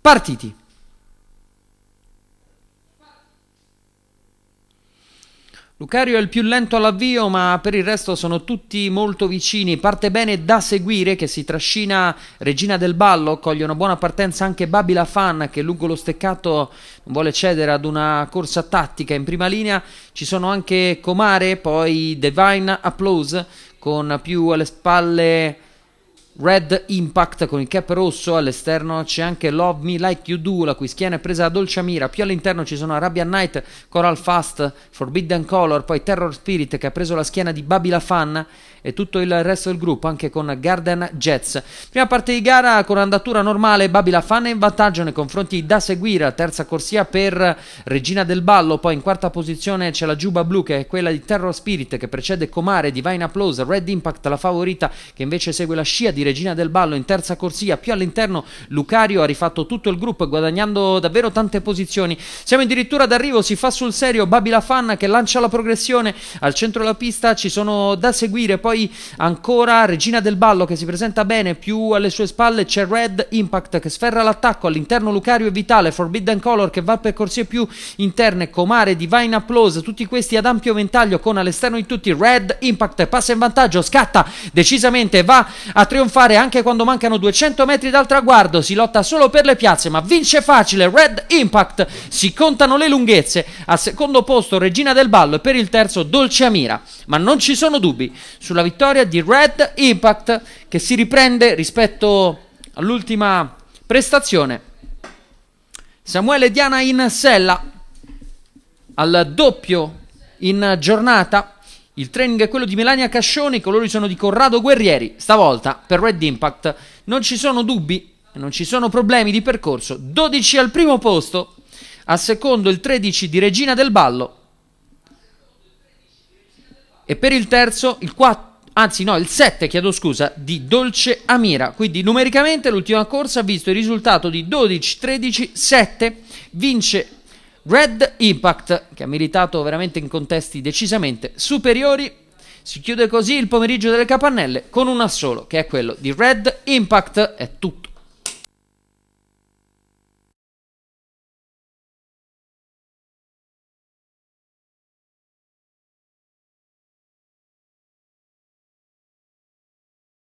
Partiti. Lucario è il più lento all'avvio, ma per il resto sono tutti molto vicini. Parte bene da seguire che si trascina Regina del Ballo, coglie una buona partenza anche Babila Fan che lungo lo steccato non vuole cedere ad una corsa tattica in prima linea. Ci sono anche Comare, poi Divine Applause con più alle spalle Red Impact con il cap rosso, all'esterno c'è anche Love Me Like You Do, la cui schiena è presa da Dolce Dolciamira, più all'interno ci sono Arabian Night, Coral Fast, Forbidden Color, poi Terror Spirit che ha preso la schiena di Babila Fan e tutto il resto del gruppo anche con Garden Jets. Prima parte di gara con andatura normale, Babila Fan è in vantaggio nei confronti da seguire, terza corsia per Regina del Ballo, poi in quarta posizione c'è la Giuba Blu che è quella di Terror Spirit che precede Comare, Divine Applause, Red Impact la favorita che invece segue la scia di di Regina del Ballo in terza corsia, più all'interno Lucario ha rifatto tutto il gruppo guadagnando davvero tante posizioni. Siamo addirittura d'arrivo, si fa sul serio Babi Lafan che lancia la progressione al centro della pista, ci sono da seguire poi ancora Regina del Ballo che si presenta bene, più alle sue spalle c'è Red Impact che sferra l'attacco all'interno Lucario e Vitale, Forbidden Color che va per corsie più interne, Comare, Divine Applause, tutti questi ad ampio ventaglio con all'esterno di tutti Red Impact passa in vantaggio, scatta decisamente, va a trionfare trionfare anche quando mancano 200 metri dal traguardo, si lotta solo per le piazze, ma vince facile Red Impact, si contano le lunghezze, al secondo posto Regina del Ballo e per il terzo Dolce Amira, ma non ci sono dubbi sulla vittoria di Red Impact che si riprende rispetto all'ultima prestazione. Samuele Diana in sella al doppio in giornata il training è quello di Melania Cascioni, i colori sono di Corrado Guerrieri. Stavolta per Red Impact non ci sono dubbi, non ci sono problemi di percorso. 12 al primo posto, a secondo il 13 di Regina del Ballo. E per il terzo il 4 anzi no, il 7, chiedo scusa, di Dolce Amira. Quindi numericamente l'ultima corsa ha visto il risultato di 12, 13, 7, vince Red Impact, che ha militato veramente in contesti decisamente superiori. Si chiude così il pomeriggio delle capannelle con un assolo, che è quello di Red Impact. È tutto.